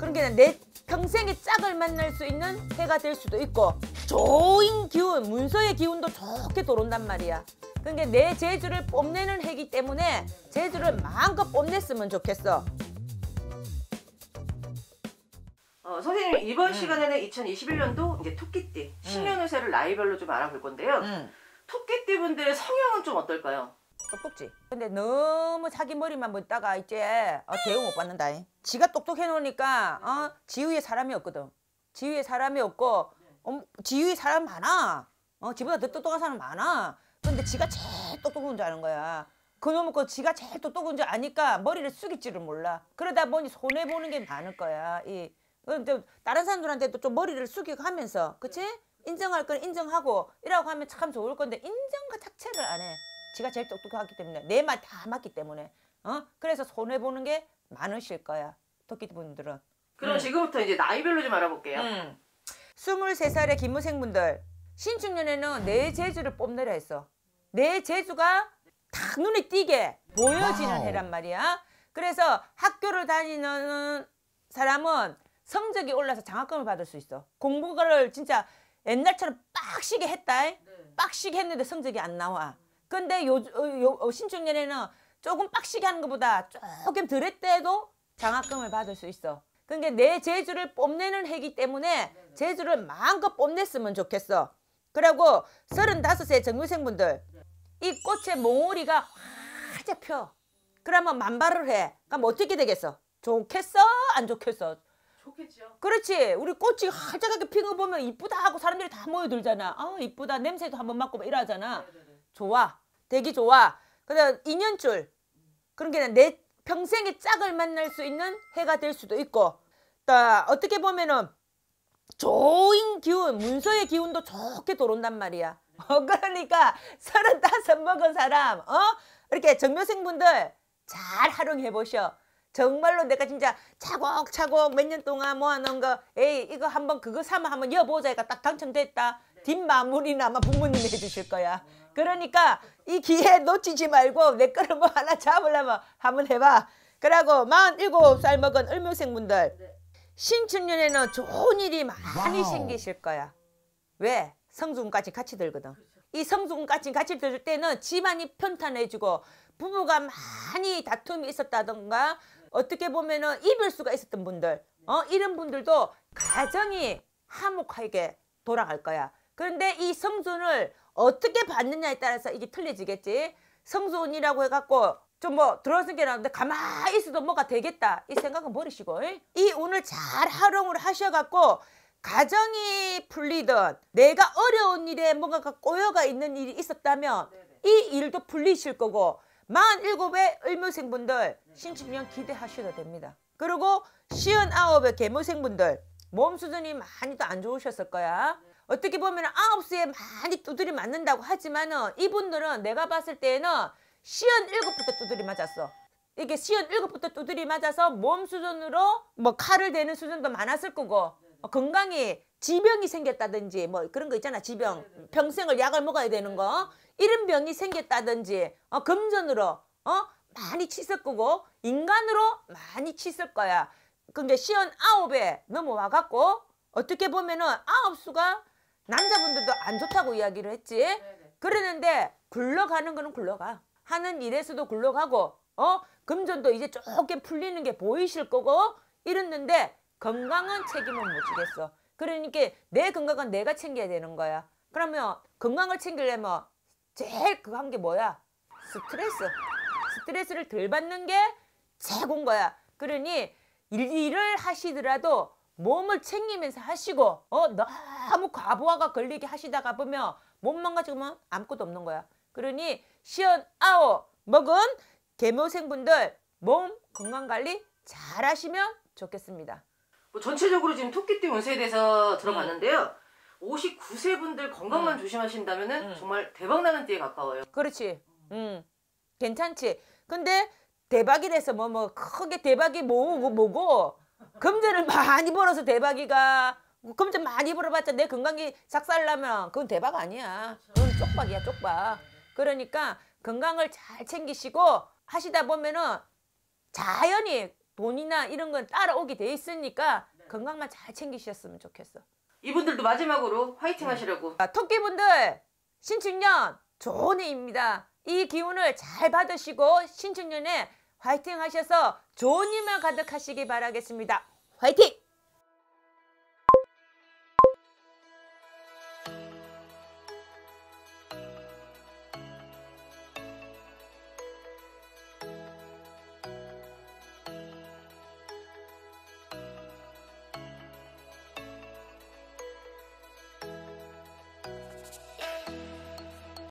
그런 게내 평생의 짝을 만날 수 있는 해가 될 수도 있고 좋은 기운, 문서의 기운도 좋게 돌온단 말이야. 그게 내 재주를 뽐내는 해기 때문에 재주를 마음껏 뽐냈으면 좋겠어. 어, 선생님 이번 음. 시간에는 2021년도 이제 토끼띠 음. 신년 운세를 나이별로 좀 알아볼 건데요. 음. 토끼띠 분들의 성향은 좀 어떨까요? 똑똑지. 근데 너무 자기 머리만 보다가 이제 어, 대응 못 받는다. 이. 지가 똑똑해 놓으니까 어, 지위에 사람이 없거든. 지위에 사람이 없고 어, 지위에 사람 많아. 어, 지보다 더 똑똑한 사람 많아. 근데 지가 제일 똑똑한 줄 아는 거야. 그놈은그 지가 제일 똑똑한 줄 아니까 머리를 숙일지를 몰라. 그러다 보니 손해 보는 게 많을 거야. 이 다른 사람들한테도 좀 머리를 숙이고 하면서 그치? 인정할 건 인정하고 이라고 하면 참 좋을 건데 인정 과 그 자체를 지가 제일 똑똑하기 때문에 내 말 다 맞기 때문에 어 그래서 손해 보는 게 많으실 거야 토끼분들은. 그럼 음. 지금부터 이제 나이별로 좀 알아볼게요. 음. 23살의 기무생분들 신축년에는 내 재주를 뽐내라 했어. 내 재주가 딱 눈에 띄게 보여지는 와우. 해란 말이야. 그래서 학교를 다니는 사람은 성적이 올라서 장학금을 받을 수 있어. 공부를 진짜 옛날처럼 빡시게 했다. 네. 빡시게 했는데 성적이 안 나와. 근데 요, 어, 요 어, 신축년에는 조금 빡시게 하는 것보다 조금 들을때도 장학금을 받을 수 있어. 그러니까 내 재주를 뽐내는 해기 때문에 재주를 마음껏 뽐냈으면 좋겠어. 그리고 3 5세 정유생분들 네. 이 꽃의 몽우리가 화제 펴. 그러면 만발을 해. 그럼 어떻게 되겠어? 좋겠어? 안 좋겠어? 좋겠죠. 그렇지. 우리 꽃이 화자하게 피는 거 보면 이쁘다 하고 사람들이 다 모여들잖아. 아 이쁘다. 냄새도 한번 맡고 이러잖아. 네네네. 좋아. 되게 좋아. 그다음 인연줄. 그런 게 내 평생의 짝을 만날 수 있는 해가 될 수도 있고 또 어떻게 보면은 좋은 기운, 문서의 기운도 좋게 들어온단 말이야. 어, 그러니까 서른다섯 먹은 사람, 어? 이렇게 정묘생분들 잘 활용해 보셔. 정말로 내가 진짜 차곡차곡 몇 년 동안 모아놓은 거, 에이, 이거 한번 그거 사면 한번 여보자. 해가딱 당첨됐다. 뒷마무리는 아마 부모님이 해주실 거야. 그러니까 이 기회 놓치지 말고 내 거를 뭐 하나 잡으려면 한번 해봐. 그러고 47살 먹은 을묘생분들 네. 신축년에는 좋은 일이 많이 생기실 거야. 왜? 성수금까지 같이 들거든. 그렇죠. 이 성수금까지 같이 들 때는 집안이 편탄해지고 부부가 많이 다툼이 있었다던가 어떻게 보면은 이별수가 있었던 분들 어 이런 분들도 가정이 화목하게 돌아갈 거야. 그런데 이 성순을 어떻게 받느냐에 따라서 이게 틀리지겠지 성소원이라고 해갖고 좀 뭐 들어선 게 나는데 가만히 있어도 뭐가 되겠다. 이 생각은 버리시고 이 운을 잘 활용을 하셔갖고 가정이 풀리든 내가 어려운 일에 뭔가가 꼬여가 있는 일이 있었다면 이 일도 풀리실 거고 만 47의 을묘생분들 네. 신축년 기대하셔도 됩니다. 그리고 시은 아홉의개무생분들몸 수준이 많이도 안 좋으셨을 거야. 네. 어떻게 보면 아홉 수에 많이 두드리 맞는다고 하지만은 이분들은 내가 봤을 때는 에 시연 일곱부터 두드리 맞았어. 이게 시연 일곱부터 두드리 맞아서 몸 수준으로 뭐 칼을 대는 수준도 많았을 거고 어, 건강이 지병이 생겼다든지 뭐 그런 거 있잖아 지병 네, 네, 네. 평생을 약을 먹어야 되는 거 이런 병이 생겼다든지 어, 금전으로 어 많이 치을 거고 인간으로 많이 치을 거야. 근데 그러니까 시연 아홉에 넘어와갖고 어떻게 보면은 아홉 수가 남자분들도 안 좋다고 이야기를 했지. 네네. 그러는데 굴러가는 거는 굴러가. 하는 일에서도 굴러가고 어 금전도 이제 조금 풀리는 게 보이실 거고 이랬는데 건강은 책임을못 지겠어. 그러니까 내 건강은 내가 챙겨야 되는 거야. 그러면 건강을 챙기려면 제일 그한게 뭐야? 스트레스. 스트레스를 덜 받는 게 최고인 거야. 그러니 일을 하시더라도 몸을 챙기면서 하시고 어 너무 과부하가 걸리게 하시다가 보면 몸만 가지고만 아무것도 없는 거야. 그러니 시연 아오 먹은 개모생분들몸 건강관리 잘 하시면 좋겠습니다. 뭐 전체적으로 지금 토끼띠 운세에 대해서 들어봤는데요. 59세 음. 분들 건강만 음. 조심하신다면 음. 정말 대박나는 띠에 가까워요. 그렇지. 음. 음, 괜찮지. 근데 대박이 돼서 뭐, 뭐, 크게 대박이 뭐고 뭐고 금전을 많이 벌어서 대박이가 금전 많이 벌어봤자 내 건강이 작살나면 그건 대박 아니야. 그건 쪽박이야 쪽박. 그러니까 건강을 잘 챙기시고 하시다 보면은 자연히 돈이나 이런 건 따라오게 돼 있으니까 건강만 잘 챙기셨으면 좋겠어. 이분들도 마지막으로 화이팅 하시려고 아, 토끼분들 신축년 좋은 해입니다. 이 기운을 잘 받으시고 신축년에 화이팅 하셔서 좋은 힘을 가득하시기 바라겠습니다. 回帖。